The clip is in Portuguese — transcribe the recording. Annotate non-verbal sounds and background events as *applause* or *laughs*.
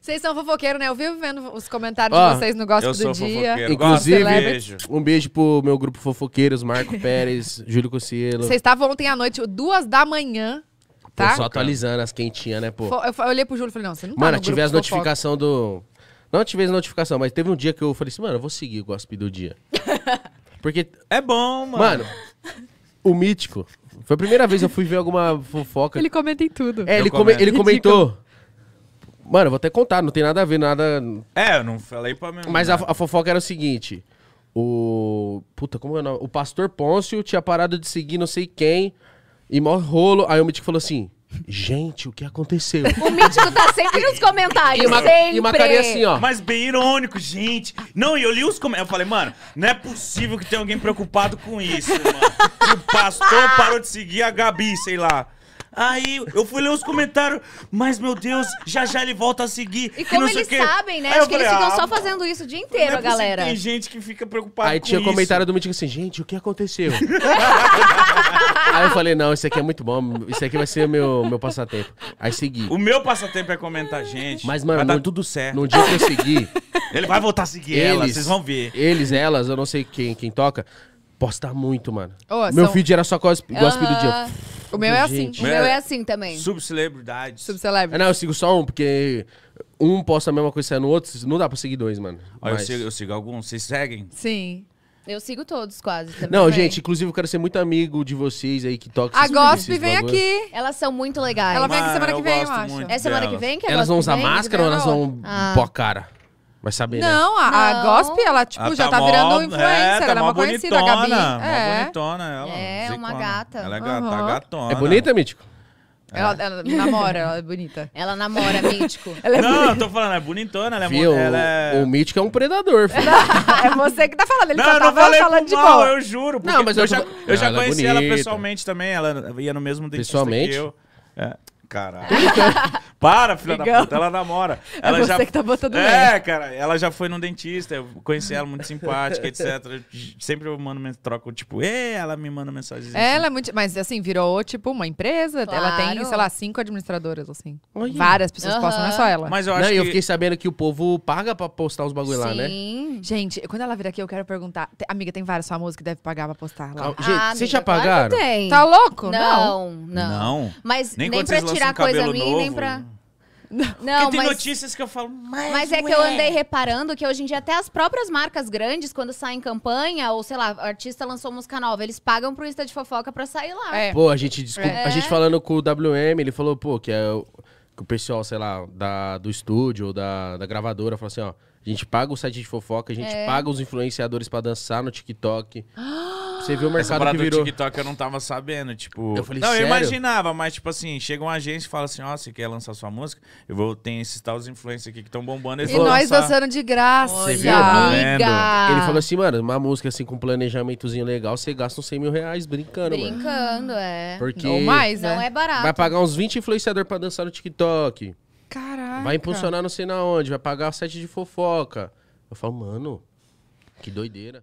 Vocês são fofoqueiros, né? Eu vivo vendo os comentários de vocês no Gosto eu do Dia. Inclusive, beijo. um beijo pro meu grupo fofoqueiros, Marco *laughs* Pérez, Júlio Cossielo. Vocês estavam ontem à noite, duas da manhã, Pô, tá? só atualizando as quentinhas, né, pô? Eu, eu olhei pro Júlio e falei, não, você não tá Mano, no grupo tive as notificações do. Não tive as notificações, mas teve um dia que eu falei assim, mano, eu vou seguir o gossip do dia. *laughs* Porque, É bom, mano. mano, o mítico. Foi a primeira vez que eu fui ver alguma fofoca. Ele comenta em tudo. É, ele, come- ele comentou. Mano, eu vou até contar, não tem nada a ver, nada. É, eu não falei pra mim. Mas a, a fofoca era o seguinte: o. Puta, como é o nome? O pastor Pôncio tinha parado de seguir não sei quem. E mó rolo. Aí o Mítico falou assim: Gente, o que aconteceu? O Mítico tá sempre nos comentários. E uma, sempre. E uma carinha assim, ó. Mas bem irônico, gente. Não, e eu li os comentários. Eu falei, mano, não é possível que tenha alguém preocupado com isso, mano. o pastor parou de seguir a Gabi, sei lá. Aí eu fui ler os comentários, mas meu Deus, já já ele volta a seguir. E como eles sabem, né? Aí Acho que falei, eles ficam ah, só fazendo isso o dia é inteiro, é a galera. Tem gente que fica preocupada Aí tinha comentário do Mítico assim, gente, o que aconteceu? *laughs* Aí eu falei, não, isso aqui é muito bom, isso aqui vai ser o meu, meu passatempo. Aí segui. O meu passatempo é comentar, ah, gente. Mas, mano, vai dar tudo certo. No dia que eu segui. *laughs* Ele vai voltar a seguir eles, ela, vocês vão ver. Eles, elas, eu não sei quem, quem toca. Posta muito, mano. Oh, meu são... feed era só cospe, uh -huh. do dia. Ah. O meu é assim. O meu é assim também. Subcelebridade. Subcelebridade. não, eu sigo só um, porque um posta a mesma coisa que sai é no outro, não dá pra seguir dois, mano. Ó, eu, Mas- sigo, eu sigo alguns, vocês seguem? Sim. Eu sigo todos quase também. Não, gente, inclusive eu quero ser muito amigo de vocês aí que toca A esses- Gosp vem bagulho. aqui. Elas são muito legais. Ela vem aqui semana que vem, eu acho. É semana que vem que é Elas vão usar máscara ou elas vão pôr a cara? Vai saber, né? Não, né? a, a Gosp, ela, tipo, Ela ah, já tá, tá mó- virando influencer. é, tá ela é uma conhecida, a Gabi. É. bonitona ela. É, uma gata. Ela é gata, Aham. gatona. É bonita, Mítico? Ela, ela é. namora, ela é *laughs* bonita. Ela namora mítico. *laughs* Ela é não, eu tô falando, é bonitona, ela é... Viu? é... O Mítico é um predador, filho. *laughs* É você que tá falando, ele só Não, eu não tava falei falando de com mal, boa. eu juro. porque Não, mas eu eu, tô já, eu já Não, é conheci ela pessoalmente também, ela ia no mesmo dentista que Pessoalmente? eu. É. Caralho. *laughs* Para, filha da puta, ela namora. É ela é você já... que tá botando É, cara, ela já foi no dentista, eu conheci ela muito simpática, etc. Sempre eu mando troco, tipo, ela me manda mensagem. Assim. Ela é muito. Mas assim, virou tipo uma empresa. Claro. Ela tem, sei lá, cinco administradoras, assim. Oi. Várias pessoas uhum. postam, não é só ela. Mas eu acho não, que... eu fiquei sabendo que o povo paga pra postar os bagulho Sim. lá, né? Sim. Gente, quando ela vir aqui, eu quero perguntar. Amiga, tem vários famosos que deve pagar pra postar lá. Ah, gente, ah, vocês já ah, pagaram? Claro tem. Tá louco? Não. Não. não. não. Mas nem, nem pra tirar um coisa minha novo. nem pra. Não, Porque tem mas, notícias que eu falo, mas. Mas é ué. que eu é. andei reparando que hoje em dia até as próprias marcas grandes, quando saem campanha, ou sei lá, o artista lançou música nova, eles pagam pro Insta de fofoca pra sair lá. É. Pô, a gente, desculpa, é. a gente falando com o WM, ele falou, pô, que, é, que o pessoal, sei lá, da, do estúdio ou da, da gravadora falou assim, ó. A gente paga o site de fofoca, a gente é. paga os influenciadores para dançar no TikTok. *gasps* Você viu o mercado Essa que virou. do TikTok eu não tava sabendo, tipo... Eu falei, não, sério? eu imaginava, mas tipo assim, chega uma agência e fala assim, ó, oh, você quer lançar sua música? Eu vou, ter esses tal influencers aqui que estão bombando. Eles e nós lançar... dançando de graça, Você viu? Amiga. Tá tá Ele falou assim, mano, uma música assim com um planejamentozinho legal, você gasta uns 100 mil reais brincando, brincando mano. Brincando, é. Porque... mais, né? Não é barato. Vai pagar uns 20 influenciadores pra dançar no TikTok. Caraca. Vai impulsionar não sei na onde, vai pagar o de fofoca. Eu falo, mano, que doideira.